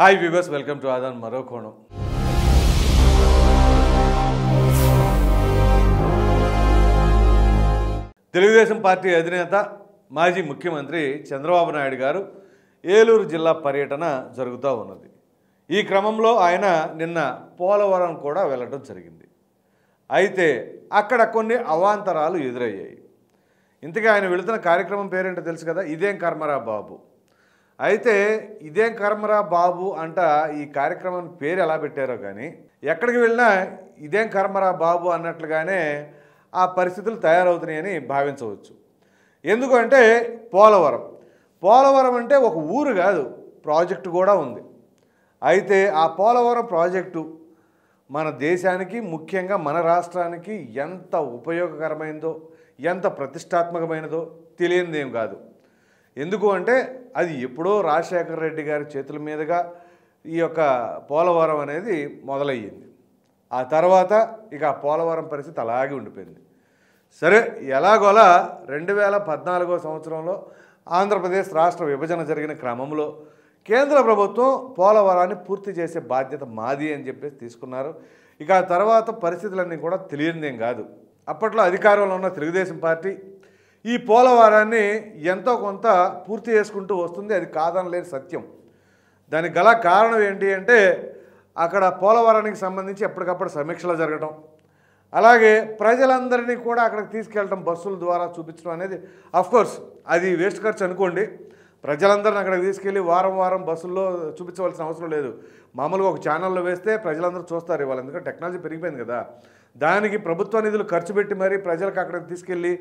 hi viewers welcome to Aadhan మరో కోణం Telugu Desam party అధినేత మాజీ ముఖ్యమంత్రి చంద్రబాబు నాయుడు గారు ఏలూరు జిల్లా పర్యటన జరుగుతూ ఉన్నది ఈ క్రమంలో ఆయన నిన్న పోలవరం కూడా వెళ్ళడం జరిగింది అయితే అక్కడ కొన్ని అవాంతరాలు ఎదురయ్యాయి ఇంతకీ ఆయన వెళుతున్న కార్యక్రమం పేరేంటో తెలుసు కదా ఇదేం కర్మరా బాబు అయితే ఇదేం కర్మరా బాబు అంట ఈ కార్యక్రమం పేరు ఎలా పెట్టారో కానీ ఎక్కడికి వెళ్ళినా ఇదేం కర్మరా బాబు అన్నట్లుగానే ఆ పరిస్థితులు తయారవుతున్నాయని భావించవచ్చు ఎందుకంటే పోలవరం పోలవరం అంటే ఒక ఊరు కాదు ప్రాజెక్టు కూడా ఉంది అయితే ఆ పోలవరం ప్రాజెక్టు మన దేశానికి ముఖ్యంగా మన రాష్ట్రానికి ఎంత ఉపయోగకరమైనదో ఎంత ప్రతిష్టాత్మకమైనదో తెలియనిదేం కాదు ఎందుకు అంటే అది ఎప్పుడో రాజశేఖర రెడ్డి గారి చేతుల మీదుగా ఈ యొక్క పోలవరం అనేది మొదలయ్యింది ఆ తర్వాత ఇక ఆ పోలవరం పరిస్థితి అలాగే ఉండిపోయింది సరే ఎలాగోలా రెండు వేల పద్నాలుగో సంవత్సరంలో ఆంధ్రప్రదేశ్ రాష్ట్ర విభజన జరిగిన క్రమంలో కేంద్ర ప్రభుత్వం పోలవరాన్ని పూర్తి చేసే బాధ్యత మాది అని చెప్పేసి తీసుకున్నారు ఇక ఆ తర్వాత పరిస్థితులన్నీ కూడా తెలియనిదేం కాదు అప్పట్లో అధికారంలో ఉన్న తెలుగుదేశం పార్టీ ఈ పోలవరాన్ని ఎంతో కొంత పూర్తి చేసుకుంటూ వస్తుంది అది కాదనలేని సత్యం దానికి గల కారణం ఏంటి అంటే అక్కడ పోలవరానికి సంబంధించి ఎప్పటికప్పుడు సమీక్షలు జరగడం అలాగే ప్రజలందరినీ కూడా అక్కడికి తీసుకెళ్ళడం బస్సుల ద్వారా చూపించడం అనేది అఫ్కోర్స్ అది వేస్ట్ ఖర్చు అనుకోండి ప్రజలందరిని అక్కడికి తీసుకెళ్ళి వారం వారం బస్సుల్లో చూపించవలసిన అవసరం లేదు మామూలుగా ఒక ఛానల్లో వేస్తే ప్రజలందరూ చూస్తారు ఇవాళ ఎందుకంటే టెక్నాలజీ పెరిగిపోయింది కదా దానికి ప్రభుత్వ నిధులు ఖర్చు పెట్టి మరీ ప్రజలకు అక్కడికి తీసుకెళ్ళి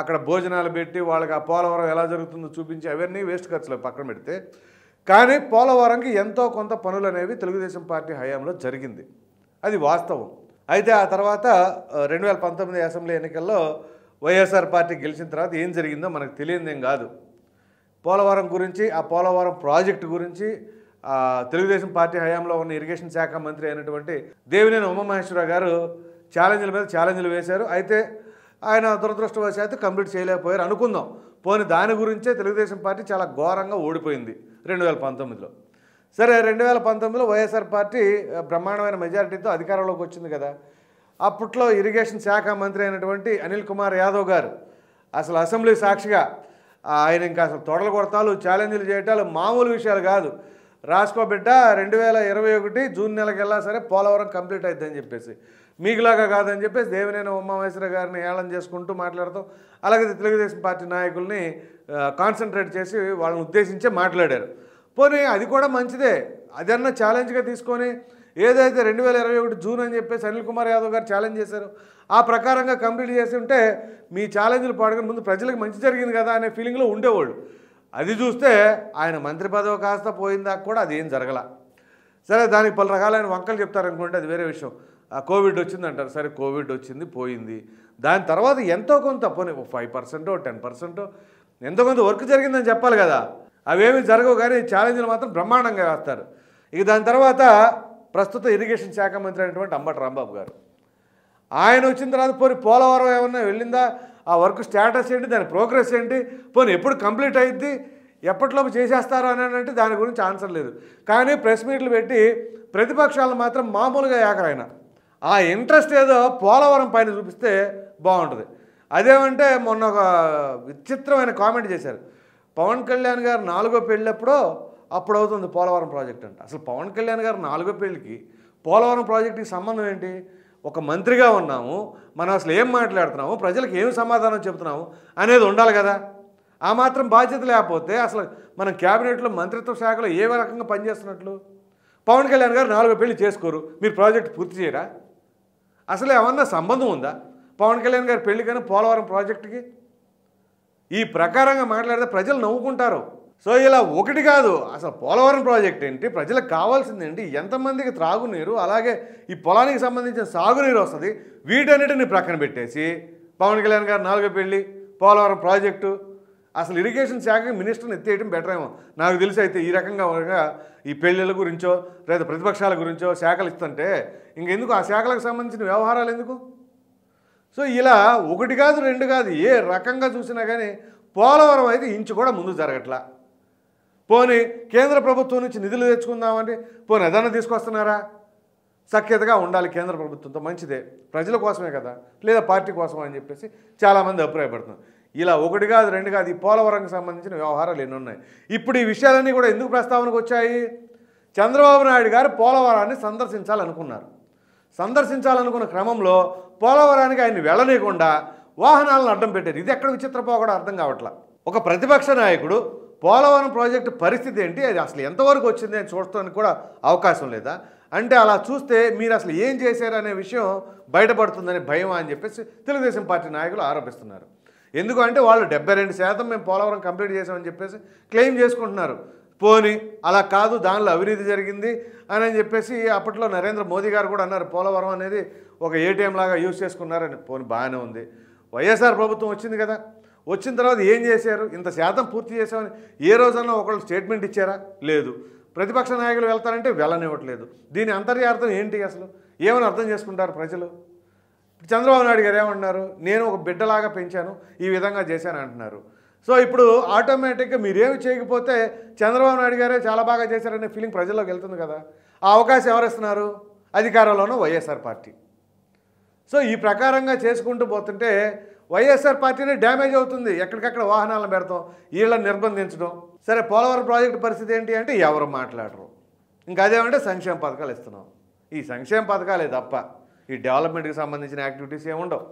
అక్కడ భోజనాలు పెట్టి వాళ్ళకి ఆ పోలవరం ఎలా జరుగుతుందో చూపించి అవన్నీ వేస్ట్ ఖర్చులు పక్కన పెడితే కానీ పోలవరంకి ఎంతో కొంత పనులు అనేవి తెలుగుదేశం పార్టీ హయాంలో జరిగింది అది వాస్తవం అయితే ఆ తర్వాత రెండు వేల పంతొమ్మిది అసెంబ్లీ ఎన్నికల్లో వైఎస్ఆర్ పార్టీ గెలిచిన తర్వాత ఏం జరిగిందో మనకు తెలియదేం కాదు పోలవరం గురించి ఆ పోలవరం ప్రాజెక్టు గురించి తెలుగుదేశం పార్టీ హయాంలో ఉన్న ఇరిగేషన్ శాఖ మంత్రి అయినటువంటి దేవినేని ఉమామహేశ్వరరావు గారు ఛాలెంజ్ల మీద ఛాలెంజ్లు వేశారు అయితే ఆయన దురదృష్టవశాత్తు కంప్లీట్ చేయలేకపోయారు అనుకుందాం పోని దాని గురించే తెలుగుదేశం పార్టీ చాలా ఘోరంగా ఓడిపోయింది రెండు వేల పంతొమ్మిదిలో సరే రెండు వేల పంతొమ్మిదిలో వైఎస్ఆర్ పార్టీ బ్రహ్మాండమైన మెజారిటీతో అధికారంలోకి వచ్చింది కదా అప్పట్లో ఇరిగేషన్ శాఖ మంత్రి అయినటువంటి అనిల్ కుమార్ యాదవ్ గారు అసలు అసెంబ్లీ సాక్షిగా ఆయన ఇంకా అసలు తొడలు కొడతాలు ఛాలెంజ్లు చేయటాలు మామూలు విషయాలు కాదు రాసుకో బిడ్డ రెండు వేల ఇరవై ఒకటి జూన్ నెలకెల్లా సరే పోలవరం కంప్లీట్ అవుతుందని చెప్పేసి మీకులాగా కాదని చెప్పేసి దేవినేని ఉమామేశ్వర గారిని ఏళన చేసుకుంటూ మాట్లాడతాం అలాగే తెలుగుదేశం పార్టీ నాయకుల్ని కాన్సన్ట్రేట్ చేసి వాళ్ళని ఉద్దేశించే మాట్లాడారు పోనీ అది కూడా మంచిదే అదన్నా ఛాలెంజ్గా తీసుకొని ఏదైతే రెండు వేల ఇరవై ఒకటి జూన్ అని చెప్పేసి అనిల్ కుమార్ యాదవ్ గారు ఛాలెంజ్ చేశారు ఆ ప్రకారంగా కంప్లీట్ చేసి ఉంటే మీ ఛాలెంజ్లు పాడుకుని ముందు ప్రజలకు మంచి జరిగింది కదా అనే ఫీలింగ్లో ఉండేవాళ్ళు అది చూస్తే ఆయన మంత్రి పదవి కాస్త పోయిందా కూడా అది ఏం జరగల సరే దానికి పలు రకాలైన వంకలు చెప్తారనుకోండి అది వేరే విషయం కోవిడ్ వచ్చింది అంటారు సరే కోవిడ్ వచ్చింది పోయింది దాని తర్వాత ఎంతో కొంత పోనీ ఫైవ్ పర్సెంటో టెన్ పర్సెంటో ఎంతో కొంత వర్క్ జరిగిందని చెప్పాలి కదా అవేమి జరగవు కానీ ఛాలెంజ్లు మాత్రం బ్రహ్మాండంగా వేస్తారు ఇక దాని తర్వాత ప్రస్తుత ఇరిగేషన్ శాఖ మంత్రి అయినటువంటి అంబటి రాంబాబు గారు ఆయన వచ్చిన తర్వాత పోనీ పోలవరం ఏమన్నా వెళ్ళిందా ఆ వర్క్ స్టేటస్ ఏంటి దాని ప్రోగ్రెస్ ఏంటి పోనీ ఎప్పుడు కంప్లీట్ అయింది ఎప్పటిలోపు చేసేస్తారు అని అంటే దాని గురించి ఆన్సర్ లేదు కానీ ప్రెస్ మీట్లు పెట్టి ప్రతిపక్షాలు మాత్రం మామూలుగా ఏకరైన ఆ ఇంట్రెస్ట్ ఏదో పోలవరం పైన చూపిస్తే బాగుంటుంది అదేమంటే మొన్న ఒక విచిత్రమైన కామెంట్ చేశారు పవన్ కళ్యాణ్ గారు నాలుగో పెళ్ళప్పుడో అప్పుడు అవుతుంది పోలవరం ప్రాజెక్ట్ అంటే అసలు పవన్ కళ్యాణ్ గారు నాలుగో పెళ్ళికి పోలవరం ప్రాజెక్టుకి సంబంధం ఏంటి ఒక మంత్రిగా ఉన్నాము మనం అసలు ఏం మాట్లాడుతున్నాము ప్రజలకు ఏం సమాధానం చెబుతున్నాము అనేది ఉండాలి కదా ఆ మాత్రం బాధ్యత లేకపోతే అసలు మనం క్యాబినెట్లో మంత్రిత్వ శాఖలో ఏ రకంగా పనిచేస్తున్నట్లు పవన్ కళ్యాణ్ గారు నాలుగు పెళ్లి చేసుకోరు మీరు ప్రాజెక్ట్ పూర్తి చేయరా అసలు ఏమన్నా సంబంధం ఉందా పవన్ కళ్యాణ్ గారి పెళ్లి కానీ పోలవరం ప్రాజెక్టుకి ఈ ప్రకారంగా మాట్లాడితే ప్రజలు నవ్వుకుంటారు సో ఇలా ఒకటి కాదు అసలు పోలవరం ప్రాజెక్ట్ ఏంటి ప్రజలకు కావాల్సింది ఏంటి ఎంతమందికి త్రాగునీరు అలాగే ఈ పొలానికి సంబంధించిన సాగునీరు వస్తుంది వీటన్నిటిని ప్రక్కన పెట్టేసి పవన్ కళ్యాణ్ గారు నాలుగో పెళ్ళి పోలవరం ప్రాజెక్టు అసలు ఇరిగేషన్ శాఖ మినిస్టర్ని ఎత్తేయడం బెటర్ ఏమో నాకు తెలిసి అయితే ఈ రకంగా ఈ పెళ్ళిళ్ళ గురించో లేదా ప్రతిపక్షాల గురించో శాఖలు ఇస్తుంటే ఇంకెందుకు ఆ శాఖలకు సంబంధించిన వ్యవహారాలు ఎందుకు సో ఇలా ఒకటి కాదు రెండు కాదు ఏ రకంగా చూసినా కానీ పోలవరం అయితే ఇంచు కూడా ముందు జరగట్లా పోనీ కేంద్ర ప్రభుత్వం నుంచి నిధులు తెచ్చుకుందామని పోనీ ఏదైనా తీసుకొస్తున్నారా సఖ్యతగా ఉండాలి కేంద్ర ప్రభుత్వంతో మంచిదే ప్రజల కోసమే కదా లేదా పార్టీ కోసమే అని చెప్పేసి చాలామంది అభిప్రాయపడుతున్నారు ఇలా ఒకటి కాదు రెండు కాదు ఈ పోలవరంకి సంబంధించిన వ్యవహారాలు ఎన్ని ఉన్నాయి ఇప్పుడు ఈ విషయాలన్నీ కూడా ఎందుకు ప్రస్తావనకు వచ్చాయి చంద్రబాబు నాయుడు గారు పోలవరాన్ని సందర్శించాలనుకున్నారు సందర్శించాలనుకున్న క్రమంలో పోలవరానికి ఆయన వెళ్ళనీయకుండా వాహనాలను అడ్డం పెట్టారు ఇది ఎక్కడ విచిత్రపో అర్థం కావట్లా ఒక ప్రతిపక్ష నాయకుడు పోలవరం ప్రాజెక్టు పరిస్థితి ఏంటి అది అసలు ఎంతవరకు వచ్చింది అని చూడటానికి కూడా అవకాశం లేదా అంటే అలా చూస్తే మీరు అసలు ఏం చేశారనే విషయం బయటపడుతుందని భయం అని చెప్పేసి తెలుగుదేశం పార్టీ నాయకులు ఆరోపిస్తున్నారు ఎందుకంటే వాళ్ళు డెబ్బై రెండు శాతం మేము పోలవరం కంప్లీట్ చేసామని చెప్పేసి క్లెయిమ్ చేసుకుంటున్నారు పోని అలా కాదు దానిలో అవినీతి జరిగింది అని అని చెప్పేసి అప్పట్లో నరేంద్ర మోదీ గారు కూడా అన్నారు పోలవరం అనేది ఒక ఏటీఎం లాగా యూజ్ చేసుకున్నారని పోని బాగానే ఉంది వైఎస్ఆర్ ప్రభుత్వం వచ్చింది కదా వచ్చిన తర్వాత ఏం చేశారు ఇంత శాతం పూర్తి చేశామని ఏ రోజన్నా ఒకళ్ళు స్టేట్మెంట్ ఇచ్చారా లేదు ప్రతిపక్ష నాయకులు వెళ్తారంటే వెళ్ళనివ్వట్లేదు దీని అంతర్యార్థం ఏంటి అసలు ఏమని అర్థం చేసుకుంటారు ప్రజలు చంద్రబాబు నాయుడు గారు ఏమంటున్నారు నేను ఒక బిడ్డలాగా పెంచాను ఈ విధంగా చేశాను అంటున్నారు సో ఇప్పుడు ఆటోమేటిక్గా మీరేమి చేయకపోతే చంద్రబాబు నాయుడు గారే చాలా బాగా చేశారనే ఫీలింగ్ ప్రజల్లోకి వెళ్తుంది కదా ఆ అవకాశం ఎవరిస్తున్నారు అధికారంలోనూ వైఎస్ఆర్ పార్టీ సో ఈ ప్రకారంగా చేసుకుంటూ పోతుంటే వైఎస్ఆర్ పార్టీని డ్యామేజ్ అవుతుంది ఎక్కడికక్కడ వాహనాలను పెడతాం వీళ్ళని నిర్బంధించడం సరే పోలవరం ప్రాజెక్టు పరిస్థితి ఏంటి అంటే ఎవరు మాట్లాడరు ఇంకా అదేమంటే సంక్షేమ పథకాలు ఇస్తున్నాం ఈ సంక్షేమ పథకాలే తప్ప ఈ డెవలప్మెంట్కి సంబంధించిన యాక్టివిటీస్ ఏముండవు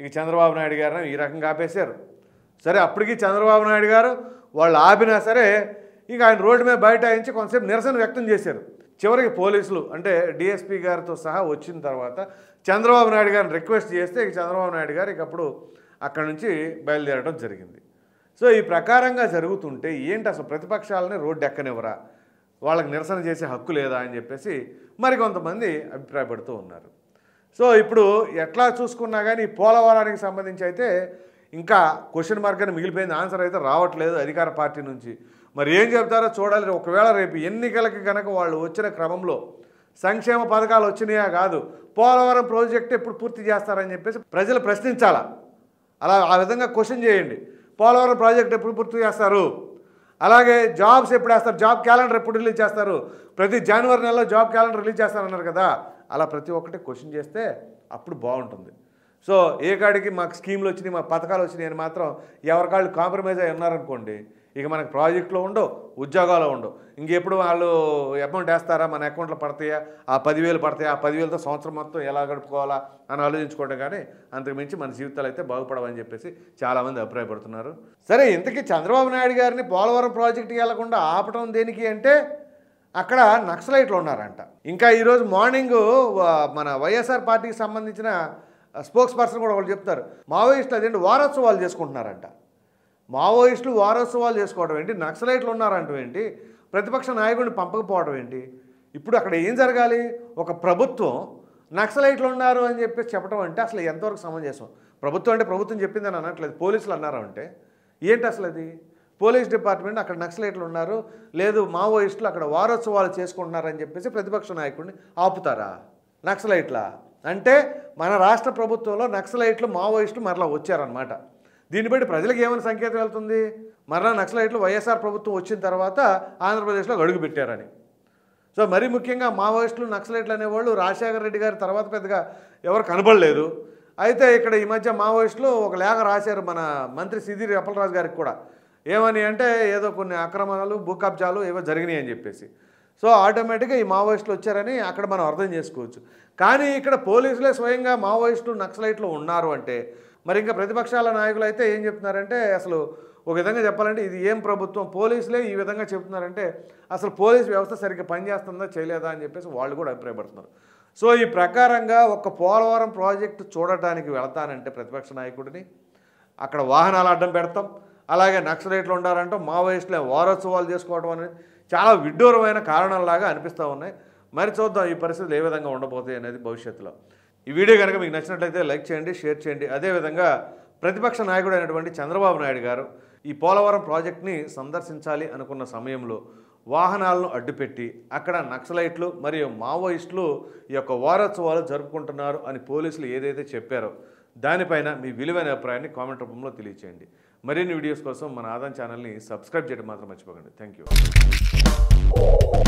ఇక చంద్రబాబు నాయుడు గారిని ఈ రకంగా ఆపేశారు సరే అప్పటికి చంద్రబాబు నాయుడు గారు వాళ్ళు ఆపినా సరే ఇంకా ఆయన రోడ్డు మీద బయట ఆయించి కొంతసేపు నిరసన వ్యక్తం చేశారు చివరికి పోలీసులు అంటే డిఎస్పీ గారితో సహా వచ్చిన తర్వాత చంద్రబాబు నాయుడు గారిని రిక్వెస్ట్ చేస్తే ఇక చంద్రబాబు నాయుడు గారు ఇక అప్పుడు అక్కడి నుంచి బయలుదేరడం జరిగింది సో ఈ ప్రకారంగా జరుగుతుంటే ఏంటి అసలు ప్రతిపక్షాలని రోడ్డు ఎక్కనివ్వరా వాళ్ళకి నిరసన చేసే హక్కు లేదా అని చెప్పేసి మరికొంతమంది అభిప్రాయపడుతూ ఉన్నారు సో ఇప్పుడు ఎట్లా చూసుకున్నా కానీ పోలవరానికి సంబంధించి అయితే ఇంకా క్వశ్చన్ మార్క్ అని మిగిలిపోయింది ఆన్సర్ అయితే రావట్లేదు అధికార పార్టీ నుంచి మరి ఏం చెప్తారో చూడాలి ఒకవేళ రేపు ఎన్నికలకి కనుక వాళ్ళు వచ్చిన క్రమంలో సంక్షేమ పథకాలు వచ్చినాయా కాదు పోలవరం ప్రాజెక్ట్ ఎప్పుడు పూర్తి చేస్తారని చెప్పేసి ప్రజలు ప్రశ్నించాలా అలా ఆ విధంగా క్వశ్చన్ చేయండి పోలవరం ప్రాజెక్ట్ ఎప్పుడు పూర్తి చేస్తారు అలాగే జాబ్స్ ఎప్పుడు వేస్తారు జాబ్ క్యాలెండర్ ఎప్పుడు రిలీజ్ చేస్తారు ప్రతి జనవరి నెలలో జాబ్ క్యాలెండర్ రిలీజ్ చేస్తారన్నారు కదా అలా ప్రతి ఒక్కటి క్వశ్చన్ చేస్తే అప్పుడు బాగుంటుంది సో ఏ కాడికి మాకు స్కీమ్లు వచ్చినాయి మా పథకాలు వచ్చినాయి అని మాత్రం ఎవరికాళ్ళు కాంప్రమైజ్ అయి ఉన్నారనుకోండి ఇక మనకు ప్రాజెక్టులో ఉండవు ఉద్యోగాలు ఉండవు ఇంకెప్పుడు వాళ్ళు అమౌంట్ వేస్తారా మన అకౌంట్లో పడతాయా ఆ పదివేలు పడతాయా ఆ పదివేలతో సంవత్సరం మొత్తం ఎలా గడుపుకోవాలా అని ఆలోచించుకోవడం కానీ అంతకుమించి మన జీవితాలు అయితే బాగుపడవని చెప్పేసి చాలామంది అభిప్రాయపడుతున్నారు సరే ఇంతకీ చంద్రబాబు నాయుడు గారిని పోలవరం ప్రాజెక్టుకి వెళ్లకుండా ఆపటం దేనికి అంటే అక్కడ నక్సలైట్లు ఉన్నారంట ఇంకా ఈరోజు మార్నింగ్ మన వైఎస్ఆర్ పార్టీకి సంబంధించిన స్పోక్స్ పర్సన్ కూడా వాళ్ళు చెప్తారు మావోయిస్టులు అదేంటి వారోత్సవాలు చేసుకుంటున్నారంట మావోయిస్టులు వారోత్సవాలు చేసుకోవడం ఏంటి నక్సలైట్లు ఉన్నారంటే ఏంటి ప్రతిపక్ష నాయకుడిని పంపకపోవడం ఏంటి ఇప్పుడు అక్కడ ఏం జరగాలి ఒక ప్రభుత్వం నక్సలైట్లు ఉన్నారు అని చెప్పేసి చెప్పడం అంటే అసలు ఎంతవరకు సమంజసం ప్రభుత్వం అంటే ప్రభుత్వం చెప్పిందని అనట్లేదు పోలీసులు అన్నారు అంటే ఏంటి అసలు అది పోలీస్ డిపార్ట్మెంట్ అక్కడ నక్సలైట్లు ఉన్నారు లేదు మావోయిస్టులు అక్కడ వారోత్సవాలు చేసుకుంటున్నారని చెప్పేసి ప్రతిపక్ష నాయకుడిని ఆపుతారా నక్సలైట్లా అంటే మన రాష్ట్ర ప్రభుత్వంలో నక్సలైట్లు మావోయిస్టులు మరలా వచ్చారనమాట దీన్ని బట్టి ప్రజలకు ఏమైనా సంకేతం వెళ్తుంది మరలా నక్సలైట్లు వైఎస్ఆర్ ప్రభుత్వం వచ్చిన తర్వాత ఆంధ్రప్రదేశ్లో పెట్టారని సో మరీ ముఖ్యంగా మావోయిస్టులు నక్సలైట్లు అనేవాళ్ళు రాజశేఖర రెడ్డి గారి తర్వాత పెద్దగా ఎవరు కనబడలేదు అయితే ఇక్కడ ఈ మధ్య మావోయిస్టులు ఒక లేఖ రాశారు మన మంత్రి సిదిరి అప్పలరాజు గారికి కూడా ఏమని అంటే ఏదో కొన్ని అక్రమాలు భూ కబ్జాలు ఏవో జరిగినాయి అని చెప్పేసి సో ఆటోమేటిక్గా ఈ మావోయిస్టులు వచ్చారని అక్కడ మనం అర్థం చేసుకోవచ్చు కానీ ఇక్కడ పోలీసులే స్వయంగా మావోయిస్టులు నక్సలైట్లు ఉన్నారు అంటే మరి ఇంకా ప్రతిపక్షాల నాయకులు అయితే ఏం చెప్తున్నారంటే అసలు ఒక విధంగా చెప్పాలంటే ఇది ఏం ప్రభుత్వం పోలీసులే ఈ విధంగా చెప్తున్నారంటే అసలు పోలీస్ వ్యవస్థ సరిగ్గా పనిచేస్తుందా చేయలేదా అని చెప్పేసి వాళ్ళు కూడా అభిప్రాయపడుతున్నారు సో ఈ ప్రకారంగా ఒక పోలవరం ప్రాజెక్టు చూడటానికి వెళతానంటే ప్రతిపక్ష నాయకుడిని అక్కడ వాహనాలు అడ్డం పెడతాం అలాగే నక్సలైట్లు ఉండాలంటే మావోయిస్టులే వారోత్సవాలు చేసుకోవడం అనేది చాలా విడ్డూరమైన కారణంలాగా అనిపిస్తూ ఉన్నాయి మరి చూద్దాం ఈ పరిస్థితులు ఏ విధంగా ఉండబోతాయి అనేది భవిష్యత్తులో ఈ వీడియో కనుక మీకు నచ్చినట్లయితే లైక్ చేయండి షేర్ చేయండి అదేవిధంగా ప్రతిపక్ష నాయకుడు అయినటువంటి చంద్రబాబు నాయుడు గారు ఈ పోలవరం ప్రాజెక్ట్ని సందర్శించాలి అనుకున్న సమయంలో వాహనాలను అడ్డుపెట్టి అక్కడ నక్సలైట్లు మరియు మావోయిస్టులు ఈ యొక్క వారోత్సవాలు జరుపుకుంటున్నారు అని పోలీసులు ఏదైతే చెప్పారో దానిపైన మీ విలువైన అభిప్రాయాన్ని కామెంట్ రూపంలో తెలియచేయండి మరిన్ని వీడియోస్ కోసం మన ఆదాన్ ఛానల్ని సబ్స్క్రైబ్ చేయడం మాత్రం మర్చిపోకండి థ్యాంక్ యూ